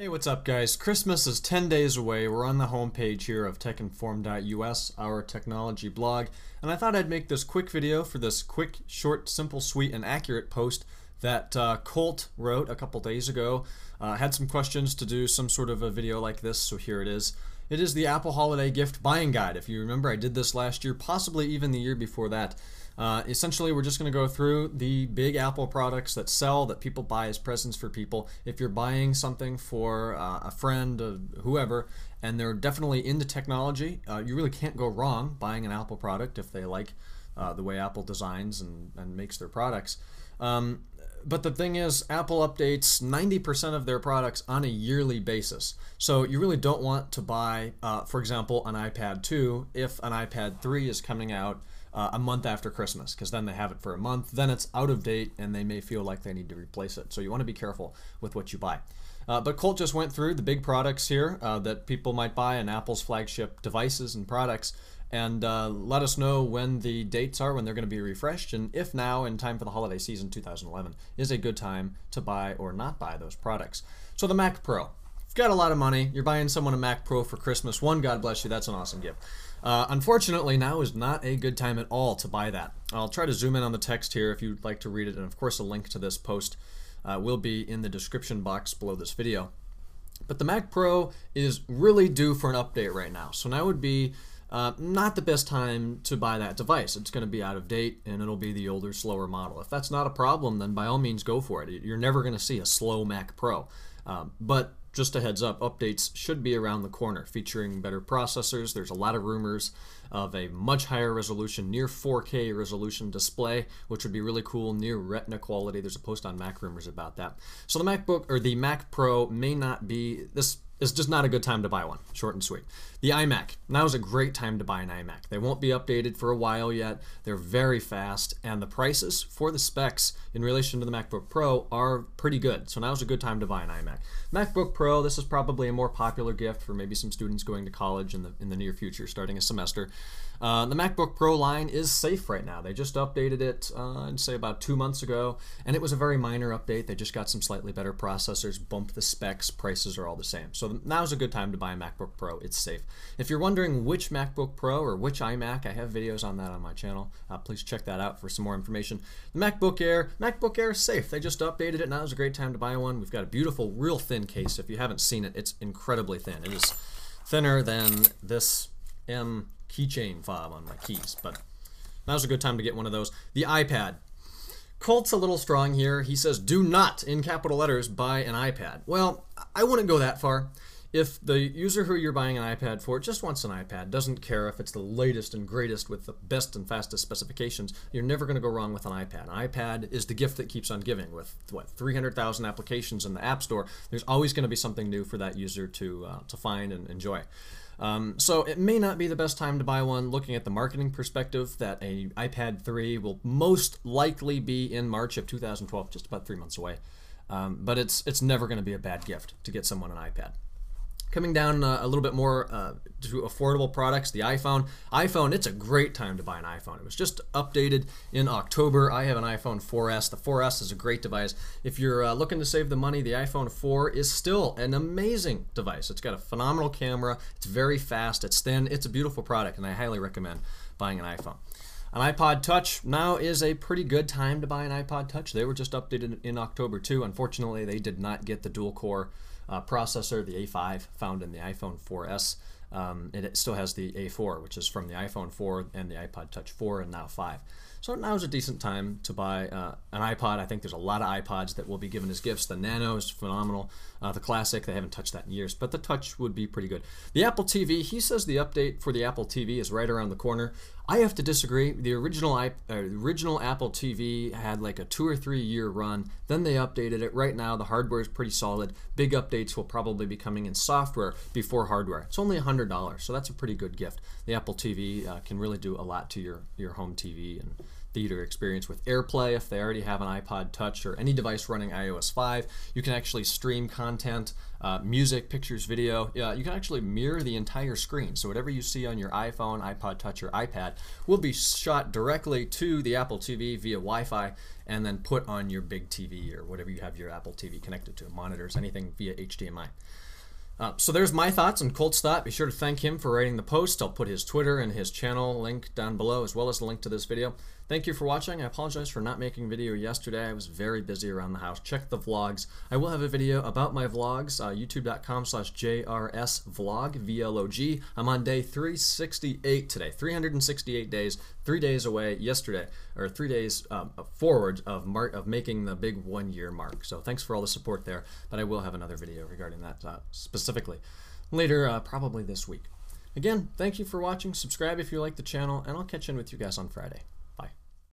Hey, what's up, guys? Christmas is 10 days away. We're on the homepage here of techinform.us, our technology blog, and I thought I'd make this quick video for this quick, short, simple, sweet, and accurate post that uh, Colt wrote a couple days ago. Uh, had some questions to do some sort of a video like this, so here it is. It is the Apple Holiday Gift Buying Guide. If you remember, I did this last year, possibly even the year before that. Uh, essentially, we're just going to go through the big Apple products that sell, that people buy as presents for people. If you're buying something for uh, a friend, uh, whoever, and they're definitely into technology, uh, you really can't go wrong buying an Apple product if they like uh, the way Apple designs and, and makes their products. Um, but the thing is, Apple updates 90% of their products on a yearly basis. So you really don't want to buy, uh, for example, an iPad 2 if an iPad 3 is coming out uh, a month after Christmas, because then they have it for a month, then it's out of date, and they may feel like they need to replace it. So you want to be careful with what you buy. Uh, but Colt just went through the big products here uh, that people might buy and Apple's flagship devices and products and uh, let us know when the dates are when they're going to be refreshed and if now in time for the holiday season 2011 is a good time to buy or not buy those products so the mac pro you've got a lot of money you're buying someone a mac pro for christmas one god bless you that's an awesome gift uh, unfortunately, now is not a good time at all to buy that. I'll try to zoom in on the text here if you'd like to read it, and of course, a link to this post uh, will be in the description box below this video. But the Mac Pro is really due for an update right now, so now would be uh, not the best time to buy that device. It's going to be out of date and it'll be the older, slower model. If that's not a problem, then by all means go for it. You're never going to see a slow Mac Pro. Um, but just a heads up, updates should be around the corner featuring better processors. There's a lot of rumors of a much higher resolution, near 4K resolution display, which would be really cool, near retina quality. There's a post on Mac rumors about that. So the MacBook or the Mac Pro may not be this it's just not a good time to buy one. Short and sweet. The iMac. Now is a great time to buy an iMac. They won't be updated for a while yet. They're very fast, and the prices for the specs in relation to the MacBook Pro are pretty good. So now is a good time to buy an iMac. MacBook Pro. This is probably a more popular gift for maybe some students going to college in the in the near future, starting a semester. Uh, the MacBook Pro line is safe right now. They just updated it, uh, I'd say about two months ago, and it was a very minor update. They just got some slightly better processors, bumped the specs. Prices are all the same. So now's a good time to buy a MacBook Pro. It's safe. If you're wondering which MacBook Pro or which iMac, I have videos on that on my channel. Uh, please check that out for some more information. The MacBook Air, MacBook Air is safe. They just updated it. Now's a great time to buy one. We've got a beautiful, real thin case. If you haven't seen it, it's incredibly thin. It is thinner than this M keychain fob on my keys, but now's a good time to get one of those. The iPad, Colt's a little strong here. He says, do not, in capital letters, buy an iPad. Well, I wouldn't go that far. If the user who you're buying an iPad for just wants an iPad, doesn't care if it's the latest and greatest with the best and fastest specifications, you're never going to go wrong with an iPad. An iPad is the gift that keeps on giving. With what 300,000 applications in the App Store, there's always going to be something new for that user to uh, to find and enjoy. Um, so it may not be the best time to buy one. Looking at the marketing perspective, that a iPad 3 will most likely be in March of 2012, just about three months away. Um, but it's it's never going to be a bad gift to get someone an iPad coming down uh, a little bit more uh, to affordable products the iphone iphone it's a great time to buy an iphone it was just updated in october i have an iphone 4s the 4s is a great device if you're uh, looking to save the money the iphone 4 is still an amazing device it's got a phenomenal camera it's very fast it's thin it's a beautiful product and i highly recommend buying an iphone an iPod Touch now is a pretty good time to buy an iPod Touch. They were just updated in October too. Unfortunately, they did not get the dual core uh, processor, the A5 found in the iPhone 4S. Um, it still has the A4, which is from the iPhone 4 and the iPod Touch 4 and now 5. So now is a decent time to buy uh, an iPod. I think there's a lot of iPods that will be given as gifts. The Nano is phenomenal. Uh, the Classic, they haven't touched that in years, but the Touch would be pretty good. The Apple TV, he says the update for the Apple TV is right around the corner. I have to disagree. The original uh, original Apple TV had like a two or three year run. Then they updated it. Right now, the hardware is pretty solid. Big updates will probably be coming in software before hardware. It's only $100, so that's a pretty good gift. The Apple TV uh, can really do a lot to your, your home TV and theater experience with AirPlay. If they already have an iPod Touch or any device running iOS 5, you can actually stream content, uh, music, pictures, video. Uh, you can actually mirror the entire screen. So whatever you see on your iPhone, iPod Touch, or iPad will be shot directly to the Apple TV via Wi Fi and then put on your big TV or whatever you have your Apple TV connected to, monitors, anything via HDMI. Uh, so there's my thoughts on Colt's thought. Be sure to thank him for writing the post. I'll put his Twitter and his channel link down below, as well as the link to this video. Thank you for watching. I apologize for not making video yesterday. I was very busy around the house. Check the vlogs. I will have a video about my vlogs, uh, youtube.com slash jrsvlog, V-L-O-G. I'm on day 368 today, 368 days, three days away yesterday, or three days um, forward of, mar- of making the big one-year mark. So thanks for all the support there, but I will have another video regarding that uh, specific specifically later, uh, probably this week. Again, thank you for watching. Subscribe if you like the channel, and I'll catch in with you guys on Friday.